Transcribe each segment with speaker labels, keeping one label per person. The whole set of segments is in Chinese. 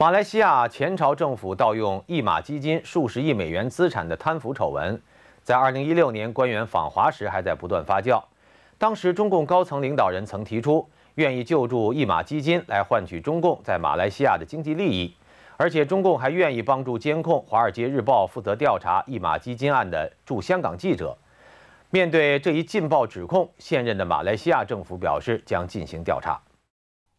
Speaker 1: 马来西亚前朝政府盗用一马基金数十亿美元资产的贪腐丑闻，在2016年官员访华时还在不断发酵。当时中共高层领导人曾提出愿意救助一马基金，来换取中共在马来西亚的经济利益，而且中共还愿意帮助监控《华尔街日报》负责调查一马基金案的驻香港记者。面对这一劲爆指控，现任的马来西亚政府表示将进行调查。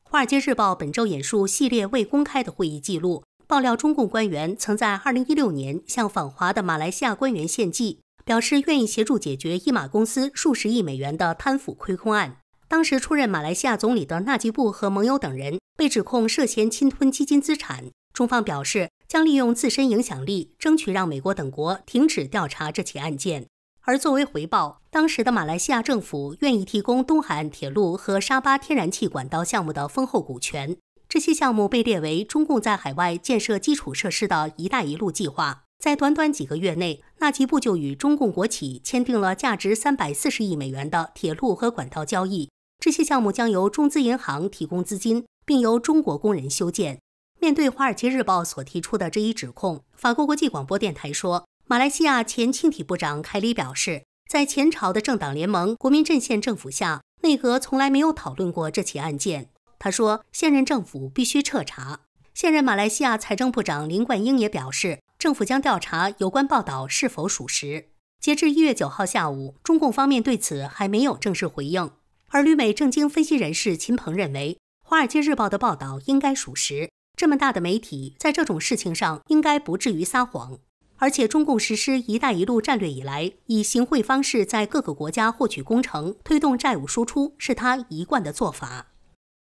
Speaker 2: 《华尔街日报》本周引述系列未公开的会议记录，爆料中共官员曾在2016年向访华的马来西亚官员献计，表示愿意协助解决一马公司数十亿美元的贪腐亏空案。当时出任马来西亚总理的纳吉布和盟友等人被指控涉嫌侵吞基金资产。中方表示将利用自身影响力，争取让美国等国停止调查这起案件。而作为回报，当时的马来西亚政府愿意提供东海岸铁路和沙巴天然气管道项目的丰厚股权。这些项目被列为中共在海外建设基础设施的一带一路计划。在短短几个月内，纳吉布就与中共国企签订了价值三百四十亿美元的铁路和管道交易。这些项目将由中资银行提供资金，并由中国工人修建。面对《华尔街日报》所提出的这一指控，法国国际广播电台说。马来西亚前清体部长凯里表示，在前朝的政党联盟国民阵线政府下，内阁从来没有讨论过这起案件。他说，现任政府必须彻查。现任马来西亚财政部长林冠英也表示，政府将调查有关报道是否属实。截至一月九号下午，中共方面对此还没有正式回应。而旅美政经分析人士秦鹏认为，《华尔街日报》的报道应该属实，这么大的媒体在这种事情上应该不至于撒谎。而且，中共实施“一带一路”战略以来，以行贿方式在各个国家获取工程，推动债务输出，是他一贯的做法。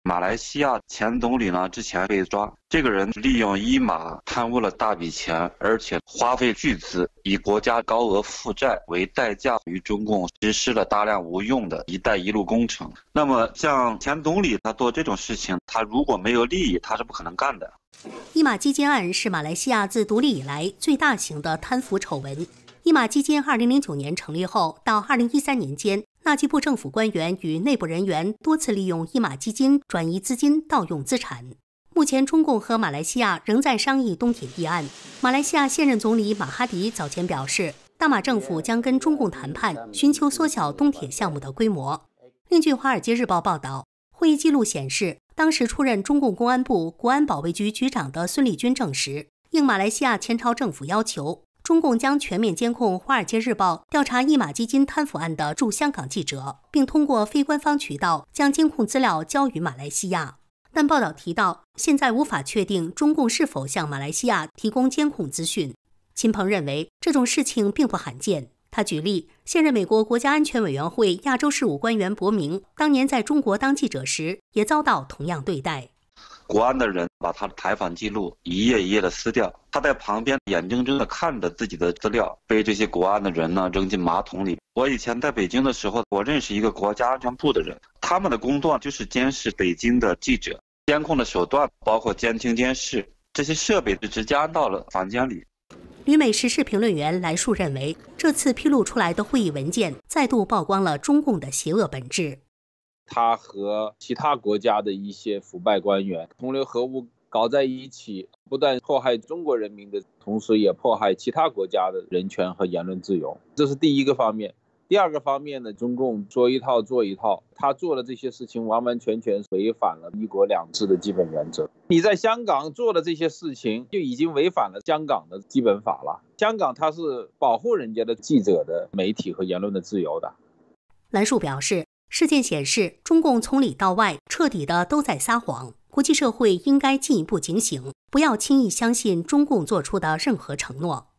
Speaker 3: 马来西亚前总理呢之前被抓，这个人利用一马贪污了大笔钱，而且花费巨资，以国家高额负债为代价，与中共实施了大量无用的“一带一路”工程。那么，像前总理他做这种事情，他如果没有利益，他是不可能干的。
Speaker 2: 一马基金案是马来西亚自独立以来最大型的贪腐丑闻。一马基金二零零九年成立后，到二零一三年间，纳吉布政府官员与内部人员多次利用一马基金转移资金、盗用资产。目前，中共和马来西亚仍在商议东铁议案。马来西亚现任总理马哈迪早前表示，大马政府将跟中共谈判，寻求缩小东铁项目的规模。另据《华尔街日报》报道，会议记录显示。当时出任中共公安部国安保卫局局长的孙立军证实，应马来西亚前朝政府要求，中共将全面监控《华尔街日报》调查一马基金贪腐案的驻香港记者，并通过非官方渠道将监控资料交予马来西亚。但报道提到，现在无法确定中共是否向马来西亚提供监控资讯。秦鹏认为，这种事情并不罕见。他举例，现任美国国家安全委员会亚洲事务官员伯明，当年在中国当记者时，也遭到同样对待。
Speaker 3: 国安的人把他的采访记录一页一页的撕掉，他在旁边眼睁睁的看着自己的资料被这些国安的人呢扔进马桶里。我以前在北京的时候，我认识一个国家安全部的人，他们的工作就是监视北京的记者，监控的手段包括监听、监视，这些设备直接安到了房间里。
Speaker 2: 旅美时事评论员来树认为，这次披露出来的会议文件再度曝光了中共的邪恶本质。
Speaker 1: 他和其他国家的一些腐败官员同流合污，搞在一起，不但迫害中国人民的同时，也迫害其他国家的人权和言论自由。这是第一个方面。第二个方面呢，中共做一套做一套，他做的这些事情完完全全违反了一国两制的基本原则。你在香港做的这些事情就已经违反了香港的基本法了。香港它是保护人家的记者的媒体和言论的自由的。
Speaker 2: 兰树表示，事件显示中共从里到外彻底的都在撒谎，国际社会应该进一步警醒，不要轻易相信中共做出的任何承诺。